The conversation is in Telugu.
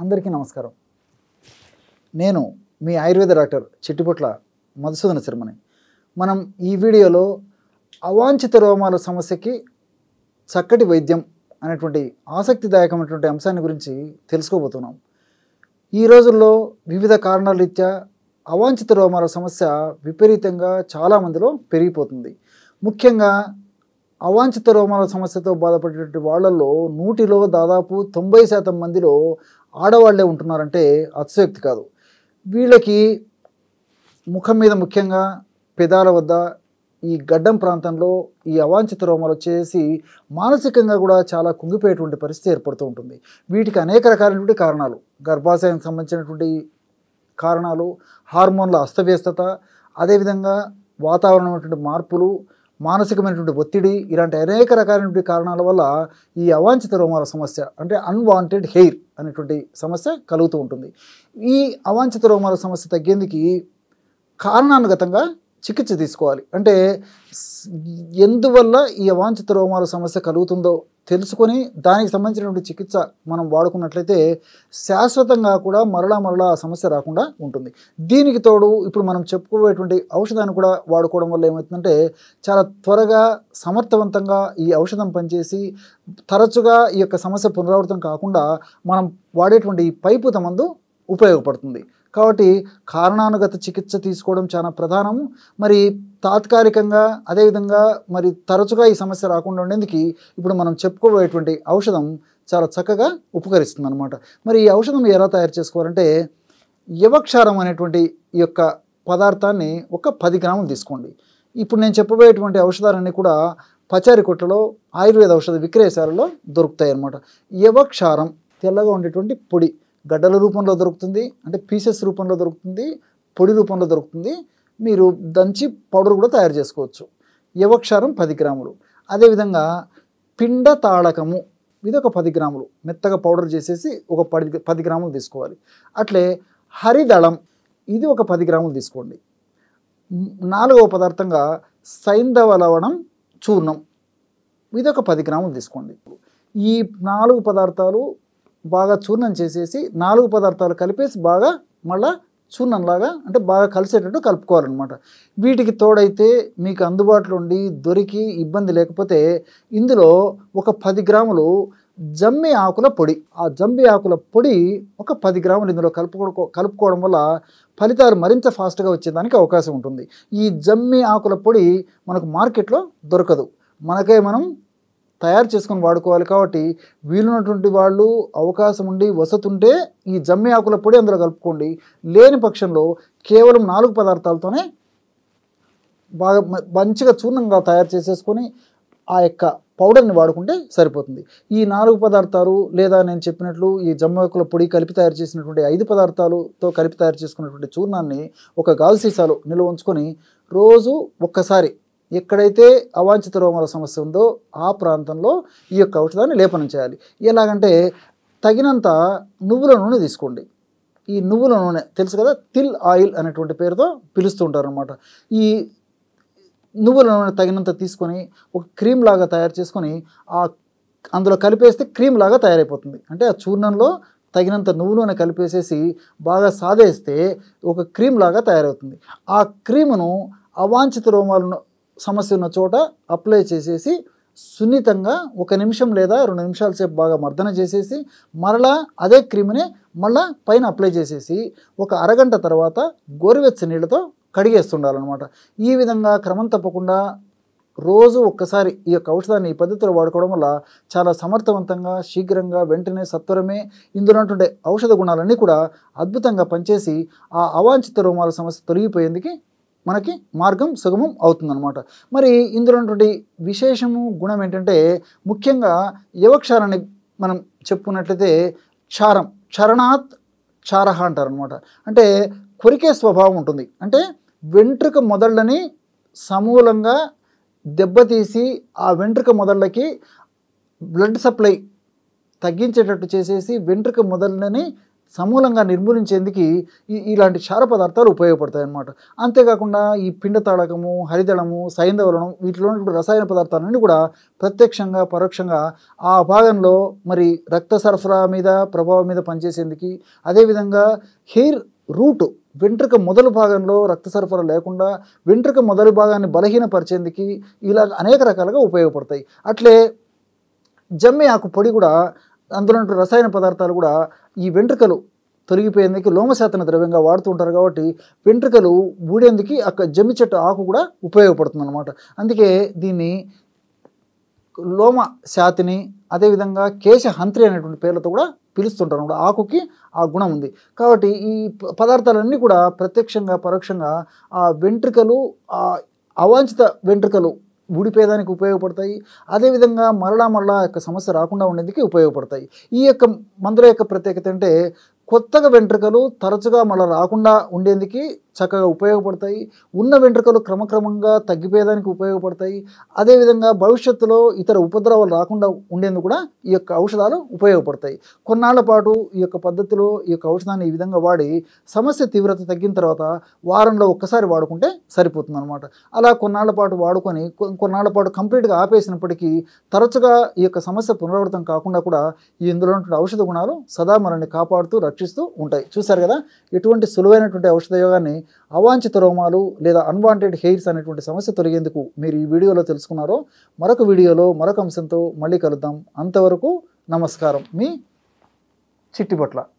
అందరికీ నమస్కారం నేను మీ ఆయుర్వేద డాక్టర్ చిట్టుపుట్ల మధుసూదన శర్మని మనం ఈ వీడియోలో అవాంఛిత రోమాల సమస్యకి చక్కటి వైద్యం అనేటువంటి ఆసక్తిదాయకమైనటువంటి అంశాన్ని గురించి తెలుసుకోబోతున్నాం ఈ రోజుల్లో వివిధ కారణాల రీత్యా అవాంఛిత రోమాల సమస్య విపరీతంగా చాలామందిలో పెరిగిపోతుంది ముఖ్యంగా అవాంఛిత రోమాల సమస్యతో బాధపడేటువంటి వాళ్ళల్లో నూటిలో దాదాపు తొంభై శాతం మందిలో ఆడవాళ్లే ఉంటున్నారంటే అతిశక్తి కాదు వీళ్ళకి ముఖం మీద ముఖ్యంగా పెదాల వద్ద ఈ గడ్డం ప్రాంతంలో ఈ అవాంఛిత రోమాలు వచ్చేసి మానసికంగా కూడా చాలా కుంగిపోయేటువంటి పరిస్థితి ఏర్పడుతూ ఉంటుంది వీటికి అనేక రకాలైనటువంటి కారణాలు గర్భాశయానికి సంబంధించినటువంటి కారణాలు హార్మోన్ల అస్తవ్యస్తత అదేవిధంగా వాతావరణమైనటువంటి మార్పులు మానసికమైనటువంటి ఒత్తిడి ఇలాంటి అనేక రకాలైనటువంటి కారణాల వల్ల ఈ అవాంఛిత రోమాల సమస్య అంటే అన్వాంటెడ్ హెయిర్ అనేటువంటి సమస్య కలుగుతూ ఉంటుంది ఈ అవాంఛిత రోమాల సమస్య తగ్గేందుకు కారణానుగతంగా చికిత్స తీసుకోవాలి అంటే ఎందువల్ల ఈ అవాంఛిత రోమాల సమస్య కలుగుతుందో తెలుసుకొని దానికి సంబంధించినటువంటి చికిత్స మనం వాడుకున్నట్లయితే శాశ్వతంగా కూడా మరలా మరలా సమస్య రాకుండా ఉంటుంది దీనికి తోడు ఇప్పుడు మనం చెప్పుకోబోయేటువంటి ఔషధాన్ని కూడా వాడుకోవడం వల్ల ఏమవుతుందంటే చాలా త్వరగా సమర్థవంతంగా ఈ ఔషధం పనిచేసి తరచుగా ఈ యొక్క సమస్య పునరావృతం కాకుండా మనం వాడేటువంటి ఈ పైపుత మందు ఉపయోగపడుతుంది కాబట్టి కారణానుగత చికిత్స తీసుకోవడం చాలా ప్రధానము మరి తాత్కాలికంగా అదేవిధంగా మరి తరచుగా ఈ సమస్య రాకుండా ఉండేందుకు ఇప్పుడు మనం చెప్పుకోబోయేటువంటి ఔషధం చాలా చక్కగా ఉపకరిస్తుంది అనమాట మరి ఈ ఔషధం ఎలా తయారు చేసుకోవాలంటే యవక్షారం అనేటువంటి ఈ యొక్క పదార్థాన్ని ఒక పది గ్రాములు తీసుకోండి ఇప్పుడు నేను చెప్పబోయేటువంటి ఔషధాలన్నీ కూడా పచారి కొట్టలో ఆయుర్వేద ఔషధ విక్రయశాలలో దొరుకుతాయి అన్నమాట యవక్షారం తెల్లగా ఉండేటువంటి పొడి గడ్డల రూపంలో దొరుకుతుంది అంటే పీసెస్ రూపంలో దొరుకుతుంది పొడి రూపంలో దొరుకుతుంది మీరు దంచి పౌడర్ కూడా తయారు చేసుకోవచ్చు యవక్షారం పది గ్రాములు అదేవిధంగా పిండ తాళకము ఇది ఒక పది గ్రాములు మెత్తగా పౌడర్ చేసేసి ఒక పది పది గ్రాములు తీసుకోవాలి అట్లే హరిదళం ఇది ఒక పది గ్రాములు తీసుకోండి నాలుగవ పదార్థంగా సైంధవ లవణం చూర్ణం ఇది ఒక పది గ్రాములు తీసుకోండి ఈ నాలుగు పదార్థాలు బాగా చూర్ణం చేసేసి నాలుగు పదార్థాలు కలిపేసి బాగా మళ్ళా చూర్ణంలాగా అంటే బాగా కలిసేటట్టు కలుపుకోవాలన్నమాట వీటికి తోడైతే మీకు అందుబాటులో ఉండి దొరికి ఇబ్బంది లేకపోతే ఇందులో ఒక పది గ్రాములు జమ్మి ఆకుల పొడి ఆ జమ్మి ఆకుల పొడి ఒక పది గ్రాములు ఇందులో కలుపుకో కలుపుకోవడం వల్ల ఫలితాలు మరింత ఫాస్ట్గా వచ్చేదానికి అవకాశం ఉంటుంది ఈ జమ్మి ఆకుల పొడి మనకు మార్కెట్లో దొరకదు మనకే మనం తయారు చేసుకొని వాడుకోవాలి కాబట్టి వీలున్నటువంటి వాళ్ళు అవకాశం ఉండి వసతి ఉంటే ఈ జమ్మి ఆకుల పొడి అందులో కలుపుకోండి లేని పక్షంలో కేవలం నాలుగు పదార్థాలతోనే బాగా మంచిగా చూర్ణంగా తయారు చేసేసుకొని ఆ యొక్క పౌడర్ని వాడుకుంటే సరిపోతుంది ఈ నాలుగు పదార్థాలు లేదా నేను చెప్పినట్లు ఈ జమ్మాకుల పొడి కలిపి తయారు చేసినటువంటి ఐదు పదార్థాలతో కలిపి తయారు చేసుకున్నటువంటి చూర్ణాన్ని ఒక గాజు సీసాలు నిల్వ ఉంచుకొని రోజు ఒక్కసారి ఎక్కడైతే అవాంఛిత రోమాల సమస్య ఉందో ఆ ప్రాంతంలో ఈ యొక్క ఔషధాన్ని లేపనం చేయాలి ఎలాగంటే తగినంత నువ్వుల నూనె తీసుకోండి ఈ నువ్వుల నూనె తెలుసు కదా తిల్ ఆయిల్ అనేటువంటి పేరుతో పిలుస్తూ ఉంటారు అనమాట ఈ నువ్వుల నూనె తగినంత తీసుకొని ఒక క్రీమ్ లాగా తయారు చేసుకొని ఆ అందులో కలిపేస్తే క్రీమ్ లాగా తయారైపోతుంది అంటే ఆ చూర్ణంలో తగినంత నువ్వు నూనె కలిపేసేసి బాగా సాధేస్తే ఒక క్రీమ్ లాగా తయారవుతుంది ఆ క్రీమును అవాంఛిత రోమాలను సమస్య ఉన్న చోట అప్లై చేసేసి సున్నితంగా ఒక నిమిషం లేదా రెండు నిమిషాల సేపు బాగా మర్దన చేసేసి మరలా అదే క్రీమ్ని మళ్ళా పైన అప్లై చేసేసి ఒక అరగంట తర్వాత గోరువెచ్చ నీళ్ళతో కడిగేస్తుండాలన్నమాట ఈ విధంగా క్రమం తప్పకుండా రోజు ఒక్కసారి ఈ యొక్క ఔషధాన్ని ఈ పద్ధతిలో వాడుకోవడం వల్ల చాలా సమర్థవంతంగా శీఘ్రంగా వెంటనే సత్వరమే ఇందులో ఔషధ గుణాలన్నీ కూడా అద్భుతంగా పనిచేసి ఆ అవాంఛిత రోమాల సమస్య తొలగిపోయేందుకు మనకి మార్గం సుగమం అవుతుందన్నమాట మరి ఇందులో ఉన్నటువంటి విశేషము గుణం ఏంటంటే ముఖ్యంగా యువక్షారాన్ని మనం చెప్పుకున్నట్లయితే క్షారం చరణాత్ క్షారహ అనమాట అంటే కొరికే స్వభావం ఉంటుంది అంటే వెంట్రుక మొదళ్ళని సమూలంగా దెబ్బతీసి ఆ వెంట్రుక మొదళ్ళకి బ్లడ్ సప్లై తగ్గించేటట్టు చేసేసి వెంట్రుక మొదళ్ళని సమూలంగా నిర్మూలించేందుకు ఇలాంటి క్షార పదార్థాలు ఉపయోగపడతాయి అన్నమాట అంతేకాకుండా ఈ పిండ తాడకము హరిదళము సైంధవలనం వీటిలో రసాయన పదార్థాలన్నీ కూడా ప్రత్యక్షంగా పరోక్షంగా ఆ భాగంలో మరి రక్త సరఫరా మీద ప్రభావం మీద పనిచేసేందుకు అదేవిధంగా హెయిర్ రూట్ వెంట్రుక మొదలు భాగంలో రక్త సరఫరా లేకుండా వెంట్రుక మొదలు భాగాన్ని బలహీనపరిచేందుకు ఇలా అనేక రకాలుగా ఉపయోగపడతాయి అట్లే జమ్మి ఆకు పొడి కూడా అందులో రసాయన పదార్థాలు కూడా ఈ వెంట్రుకలు తొలగిపోయేందుకు లోమశాతన ద్రవ్యంగా వాడుతూ ఉంటారు కాబట్టి వెంట్రుకలు ఊడేందుకు అక్కడ జమ్మి చెట్టు ఆకు కూడా ఉపయోగపడుతుంది అనమాట అందుకే దీన్ని లోమ శాతిని అదేవిధంగా కేశహంత్రి అనేటువంటి పేర్లతో కూడా పిలుస్తుంటారు అనమాట ఆకుకి ఆ గుణం ఉంది కాబట్టి ఈ పదార్థాలన్నీ కూడా ప్రత్యక్షంగా పరోక్షంగా ఆ వెంట్రుకలు అవాంఛిత వెంట్రుకలు ఊడిపోయేదానికి ఉపయోగపడతాయి అదేవిధంగా మరలా మరలా యొక్క సమస్య రాకుండా ఉండేందుకు ఉపయోగపడతాయి ఈ యొక్క మందుల యొక్క ప్రత్యేకత అంటే కొత్తగా వెంట్రుకలు తరచుగా మళ్ళీ రాకుండా ఉండేందుకు చక్కగా ఉపయోగపడతాయి ఉన్న వెంట్రుకలు క్రమక్రమంగా తగ్గిపోయేదానికి ఉపయోగపడతాయి అదేవిధంగా భవిష్యత్తులో ఇతర ఉపద్రవాలు రాకుండా ఉండేందుకు కూడా ఈ యొక్క ఔషధాలు ఉపయోగపడతాయి కొన్నాళ్ల పాటు ఈ యొక్క పద్ధతిలో ఈ యొక్క ఔషధాన్ని ఈ విధంగా వాడి సమస్య తీవ్రత తగ్గిన తర్వాత వారంలో ఒక్కసారి వాడుకుంటే సరిపోతుంది అనమాట అలా కొన్నాళ్ల పాటు వాడుకొని కొన్నాళ్ల పాటు కంప్లీట్గా ఆపేసినప్పటికీ తరచుగా ఈ యొక్క సమస్య పునరావృతం కాకుండా కూడా ఈ ఇందులో ఉన్నటువంటి ఔషధ గుణాలు సదా మనల్ని కాపాడుతూ రక్షిస్తూ ఉంటాయి చూశారు కదా ఎటువంటి సులువైనటువంటి ఔషధ యోగాన్ని అవాంఛిత రోమాలు లేదా అన్వాంటెడ్ హెయిర్స్ అనేటువంటి సమస్య తొలగేందుకు మీరు ఈ వీడియోలో తెలుసుకున్నారో మరొక వీడియోలో మరొక అంశంతో మళ్ళీ కలుద్దాం అంతవరకు నమస్కారం మీ చిట్టిపట్ల